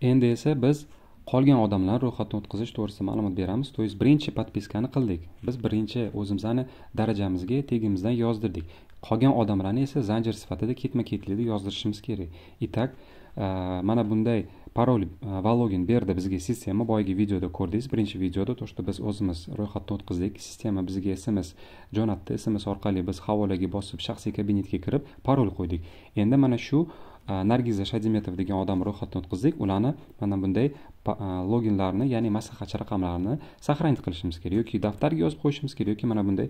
endi esa biz qolgan odamlar ro'yxatdan o'tkazish to'g'risida ma'lumot beramiz то есть birinchi подпискani qildik biz birinchi o'zimizni darajamizga tegimizdan yozdirdik qolgan odamlarni esa zanjir sifatida ketma ketlikda yozdirishimiz kerak итак mana bunday parol va login berdi bizga sistema boyagi videoda ko'rdingiz birinchi videoda то что biz o'zimiz ro'yxatdan o'tkazdik sistema bizga sms jo'natdi sms orqali biz havolaga bosib shaxsiy kabinetga kirib parol qo'ydik endi mana shu nargiza shadimetov degan odam ro'yxatdan o'tkazdik ularni mana bunday loginlarni ya'ni maslahatchi raqamlarini сохранить qilishimiz kerak yoki daftarga yozib qo'yishimiz kerak yoki mana bunday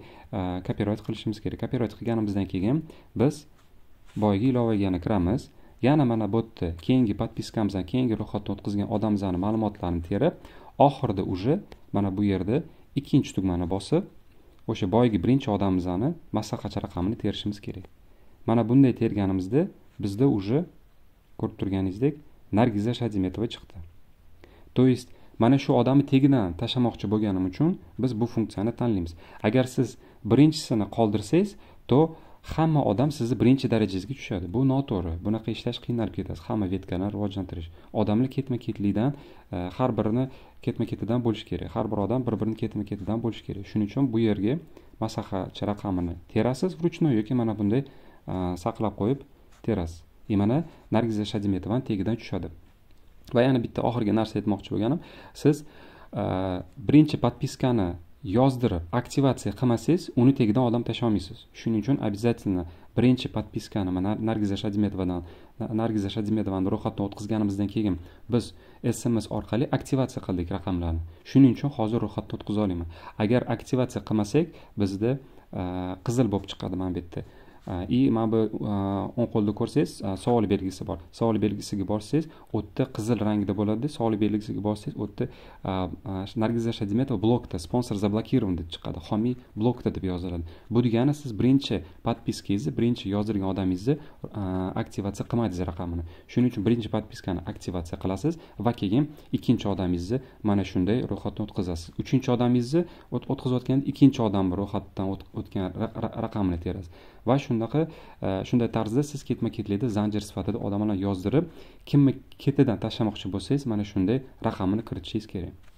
kopirovat qilishimiz kerak kopirovat qilganimizdan keyin biz boyagi ilovaga yana kiramiz yana mana bu yerda keyingi подпискамizdan keyingi ro'yxatdan o'tkazgan odamizni ma'lumotlarini terib oxirida уже mana bu yerda ikkinchi tugmani bosib o'sha boyagi birinchi odamimizni maslahatchi raqamini terishimiz kerak mana bunday terganimizda bizda уже ko'rib turganingizdek nargiza shadimetova chiqdi то есть mana shu odamni tegidan tashlamoqchi bo'lganim uchun biz bu funksiyani tanlaymiz agar siz birinchisini qoldirsangiz то hamma odam sizni birinchi darajangizga tushadi bu noto'g'ri bunaqa ishlash qiynalib ketasiz hamma vetkani rivojlantirish odamni ketma ketlikdan e, har birini ketma ketidan bo'lishi kerak har bir odam bir birini ketma ketidan bo'lishi kerak shuning uchun bu yerga masahachi raqamini terasiz вручную yoki mana bunday e, saqlab qo'yib terasiz и e, mana nargiza shadimetovani tagidan tushadi va yana bitta oxirgi narsa aytmoqchi bo'lganim siz birinchi подпискаni yozdirib aktivatsiya qilmasangiz uni tagidan odam tashlaolmaysiz shuning uchun обязательно birinchi подпискani mana nargiza shadimetovadan nargiza shadimetovani ro'yxatdan o'tkazganimizdan keyin biz sms orqali aktivatsiya qildik raqamlarni shuning uchun hozir ro'yxatdan o'tkaza olaman agar aktivatsiya qilmasak bizda qizil bo'lib chiqadi mana bu yerda Э, и mana bu o'ng qo'lda ko'rsangiz э, savol belgisi bor savol belgisiga borsangiz u yerda qizil rangda bo'ladi savol belgisiga borsangiz u yerda э, nargiza shadimetova blokda sponsor заблокирован deb chiqadi homiy blokda deb yoziladi bu degani siz birinchi подписканgizni birinchi yozdirgan odamingizni aktivatsiya qilmaydiz raqamini shuning uchun birinchi подпискani aktivatsiya qilasiz va keyin ikkinchi odamingizni mana shunday ro'yxatdan o'tkazasiz uchinchi odamingizni o'tkazayotganda ikkinchi odamni ro'yxatdan o'tgan raqamini terasiz va shu shunaqa e, shunday tarzda siz ketma ketlikda zanjir sifatida odamlarni yozdirib kimni ketidan tashlamoqchi bo'lsangiz mana shunday raqamini kiritishingiz kerak